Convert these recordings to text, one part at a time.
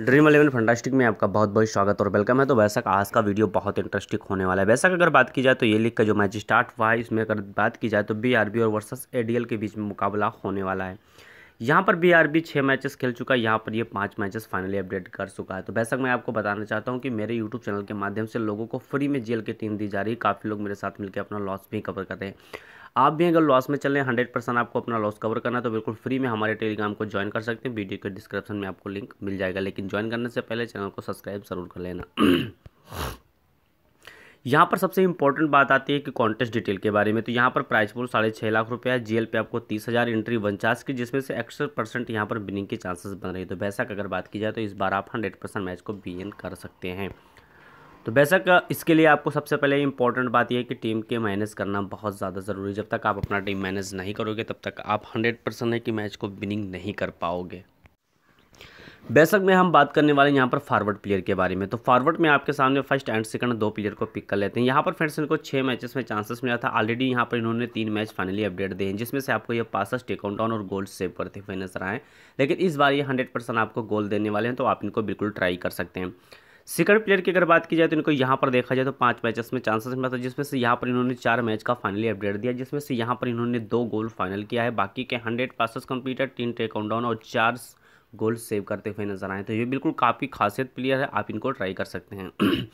dream eleven फंडास्टिक में आपका बहुत बहुत स्वागत और वेलकम है तो वैसा आज का वीडियो बहुत इंटरेस्टिंग होने वाला है वैसा अगर बात की जाए तो ये लिख का जो मैच स्टार्ट हुआ है इसमें अगर बात की जाए तो बी आर बी और वर्सेस एडीएल के बीच में मुकाबला होने वाला है यहाँ पर बी आर बी छः मैचेस खेल चुका है यहाँ पर ये पाँच मैचेस फाइनली अपडेट कर चुका है तो वैसा मैं आपको बताना चाहता हूँ कि मेरे यूट्यूब चैनल के माध्यम से लोगों को फ्री में एल की टीम दी जा रही है काफ़ी लोग मेरे साथ मिलकर अपना लॉस भी कवर कर रहे हैं आप भी अगर लॉस में चल रहे हैं हंड्रेड परसेंट आपको अपना लॉस कवर करना है तो बिल्कुल फ्री में हमारे टेलीग्राम को ज्वाइन कर सकते हैं वीडियो के डिस्क्रिप्शन में आपको लिंक मिल जाएगा लेकिन ज्वाइन करने से पहले चैनल को सब्सक्राइब ज़रूर कर लेना यहाँ पर सबसे इंपॉर्टेंट बात आती है कि कॉन्टेस्ट डिटेल के बारे में तो यहाँ पर प्राइस पूल साढ़े छः लाख रुपया है जीएल पे आपको तीस हज़ार एंट्री वनचास की जिसमें से एक्स्ट्रा परसेंट यहाँ पर विनिंग के चांसेस बन रही है तो वैसा अगर बात की जाए तो इस बार आप हंड्रेड परसेंट मैच को बी कर सकते हैं तो बेशक इसके लिए आपको सबसे पहले इंपॉर्टेंट बात यह है कि टीम के मैनेज करना बहुत ज़्यादा ज़रूरी है जब तक आप अपना टीम मैनेज नहीं करोगे तब तक आप हंड्रेड परसेंट है कि मैच को विनिंग नहीं कर पाओगे बेशक में हम बात करने वाले हैं यहाँ पर फॉरवर्ड प्लेयर के बारे में तो फॉरवर्ड में आपके सामने फर्स्ट एंड सेकंड दो प्लेयर को पिक कर लेते हैं यहाँ पर फ्रेंड्स इनको छः मैचेस में चांसेस मिला था ऑलरेडी यहाँ पर इन्होंने तीन मैच फाइनली अपडेट दिए हैं जिसमें से आपको ये पासस टेकआउट और गोल सेव करते हुए नजर आए लेकिन इस बार ये हंड्रेड आपको गोल देने वाले हैं तो आप इनको बिल्कुल ट्राई कर सकते हैं सेकंड प्लेयर की अगर बात की जाए तो इनको यहाँ पर देखा जाए तो पाँच मैचेस में चांसेस मिला था जिसमें से यहाँ पर इन्होंने चार मैच का फाइनली अपडेट दिया जिसमें से यहाँ पर इन्होंने दो गोल फाइनल किया है बाकी के हंड्रेड पासेस कंप्लीटेड तीन टेकआउन डाउन और चार गोल सेव करते हुए नजर आए तो ये बिल्कुल काफ़ी खासियत प्लेयर है आप इनको ट्राई कर सकते हैं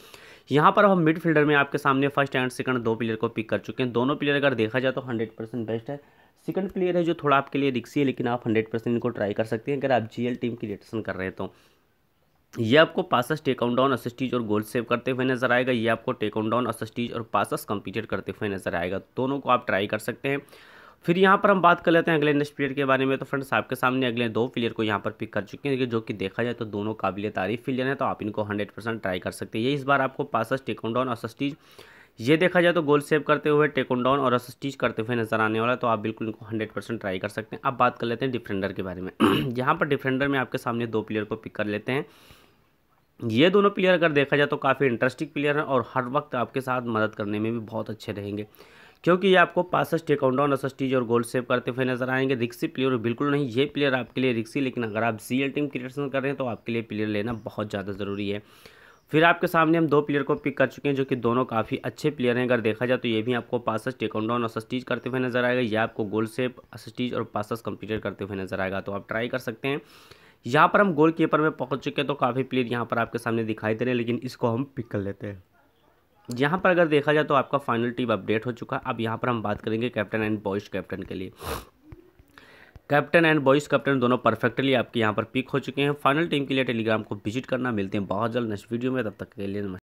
यहाँ पर हम मिडफील्डर में आपके सामने फर्स्ट एंड सेकंड दो प्लेयर को पिक कर चुके हैं दोनों प्लेयर अगर देखा जाए तो हंड्रेड परसेंट बेस्ट है सेकंड प्लेयर है जो थोड़ा आपके लिए रिक्सी है लेकिन आप हंड्रेड परसेंट इनको ट्राई कर सकते हैं अगर आप जीएल टीम की रिटेशन कर रहे हैं तो ये आपको पासस टेकआउन डाउन असिस्टीज और गोल सेव करते हुए नजर आएगा ये आपको टेकआउन डाउन असिस्टीज और पासस कंप्लीटेड करते हुए नजर आएगा दोनों को आप ट्राई कर सकते हैं फिर यहाँ पर हम बात कर लेते हैं अगले नेक्स्ट प्लेयर के बारे में तो फ्रेंड्स आपके सामने अगले दो प्लेयर को यहाँ पर पिक कर चुके हैं जो कि देखा जाए तो दोनों काबिल तारीफ प्लेयर हैं तो आप इनको हंड्रेड परसेंट ट्राई कर सकते हैं ये इस बार आपको पासस टेकआउन डाउन असिस्टीज ये देखा जाए तो गोल सेव करते हुए टेकन डाउन और असिस्टीज करते हुए नजर आने वाला है तो आप बिल्कुल इनको हंड्रेड परसेंट ट्राई कर सकते हैं अब बात कर लेते हैं डिफेंडर के बारे में यहाँ पर डिफेंडर में आपके सामने दो प्लेयर को पिक कर लेते हैं ये दोनों प्लेयर अगर देखा जाए तो काफ़ी इंटरेस्टिंग प्लेयर हैं और हर वक्त आपके साथ मदद करने में भी बहुत अच्छे रहेंगे क्योंकि ये आपको पासष्ट टेकाउंडाउन असस्टीज और गोल सेव करते हुए नजर आएंगे रिक्सी प्लेयर बिल्कुल नहीं ये प्लेयर आपके लिए रिक्सी लेकिन अगर आप सी टीम क्रिएशन कर रहे हैं तो आपके लिए प्लेयर लेना बहुत ज़्यादा ज़रूरी है फिर आपके सामने हम दो प्लेयर को पिक कर चुके हैं जो कि दोनों काफ़ी अच्छे प्लेयर हैं अगर देखा जाए तो ये भी आपको पासस टेकाउंडाउन असस्टीज करते हुए नजर आएगा या आपको गोल सेव असस्टीज और पासस कंप्लीटेड करते हुए नजर आएगा तो आप ट्राई कर सकते हैं यहाँ पर हम गोल कीपर में पहुँच चुके हैं तो काफ़ी प्लेयर यहाँ पर आपके सामने दिखाई दे रहे हैं लेकिन इसको हम पिक कर लेते हैं यहाँ पर अगर देखा जाए तो आपका फाइनल टीम अपडेट हो चुका है अब यहाँ पर हम बात करेंगे कैप्टन एंड बॉयज़ कैप्टन के लिए कैप्टन एंड बॉयज़ कैप्टन दोनों परफेक्टली आपके यहाँ पर पिक हो चुके हैं फाइनल टीम के लिए टेलीग्राम को विजिट करना मिलते हैं बहुत जल्द नेक्स्ट वीडियो में तब तक के लिए